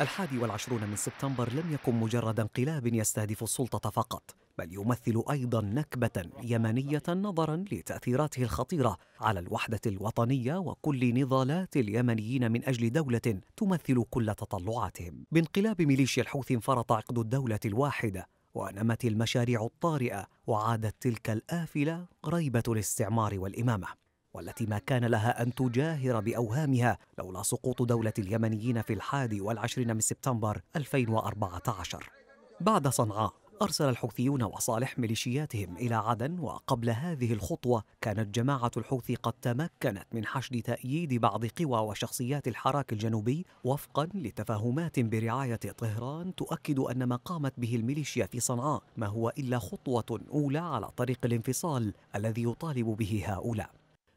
الحادي والعشرون من سبتمبر لم يكن مجرد انقلاب يستهدف السلطة فقط بل يمثل أيضا نكبة يمنية نظرا لتأثيراته الخطيرة على الوحدة الوطنية وكل نضالات اليمنيين من أجل دولة تمثل كل تطلعاتهم بانقلاب ميليشيا الحوثي انفرط عقد الدولة الواحدة ونمت المشاريع الطارئة وعادت تلك الآفلة ريبة الاستعمار والإمامة والتي ما كان لها أن تجاهر بأوهامها لولا سقوط دولة اليمنيين في الحادي والعشرين من سبتمبر 2014 بعد صنعاء أرسل الحوثيون وصالح ميليشياتهم إلى عدن وقبل هذه الخطوة كانت جماعة الحوثي قد تمكنت من حشد تأييد بعض قوى وشخصيات الحراك الجنوبي وفقا لتفاهمات برعاية طهران تؤكد أن ما قامت به الميليشيا في صنعاء ما هو إلا خطوة أولى على طريق الانفصال الذي يطالب به هؤلاء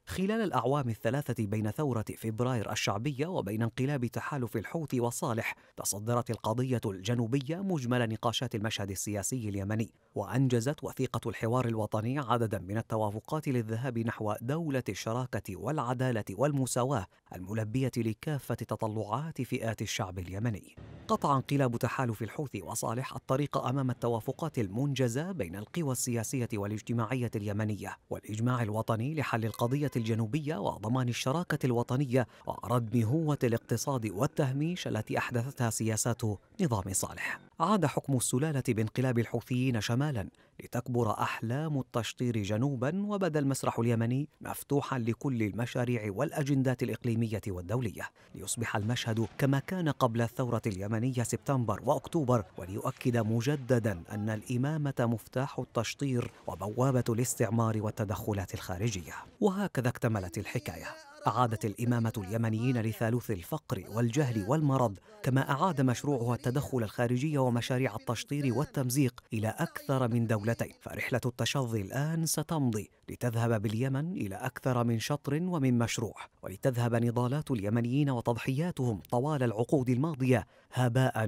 خلال الأعوام الثلاثة بين ثورة فبراير الشعبية وبين انقلاب تحالف الحوثي وصالح تصدرت القضية الجنوبية مجمل نقاشات المشهد السياسي اليمني وأنجزت وثيقة الحوار الوطني عددا من التوافقات للذهاب نحو دولة الشراكة والعدالة والمساواة الملبية لكافة تطلعات فئات الشعب اليمني قطع انقلاب تحالف الحوثي وصالح الطريق أمام التوافقات المنجزة بين القوى السياسية والاجتماعية اليمنية والإجماع الوطني لحل القضية الجنوبية وضمان الشراكة الوطنية وردم هوة الاقتصاد والتهميش التي أحدثتها سياسات نظام صالح عاد حكم السلالة بانقلاب الحوثيين شمالا لتكبر أحلام التشطير جنوبا وبدا المسرح اليمني مفتوحا لكل المشاريع والأجندات الإقليمية والدولية ليصبح المشهد كما كان قبل الثورة اليمنية سبتمبر وأكتوبر وليؤكد مجددا أن الإمامة مفتاح التشطير وبوابة الاستعمار والتدخلات الخارجية وهكذا اكتملت الحكاية أعادت الإمامة اليمنيين لثالوث الفقر والجهل والمرض كما أعاد مشروعها التدخل الخارجي ومشاريع التشطير والتمزيق إلى أكثر من دولتين فرحلة التشظي الآن ستمضي لتذهب باليمن إلى أكثر من شطر ومن مشروع ولتذهب نضالات اليمنيين وتضحياتهم طوال العقود الماضية هباء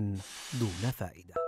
دون فائده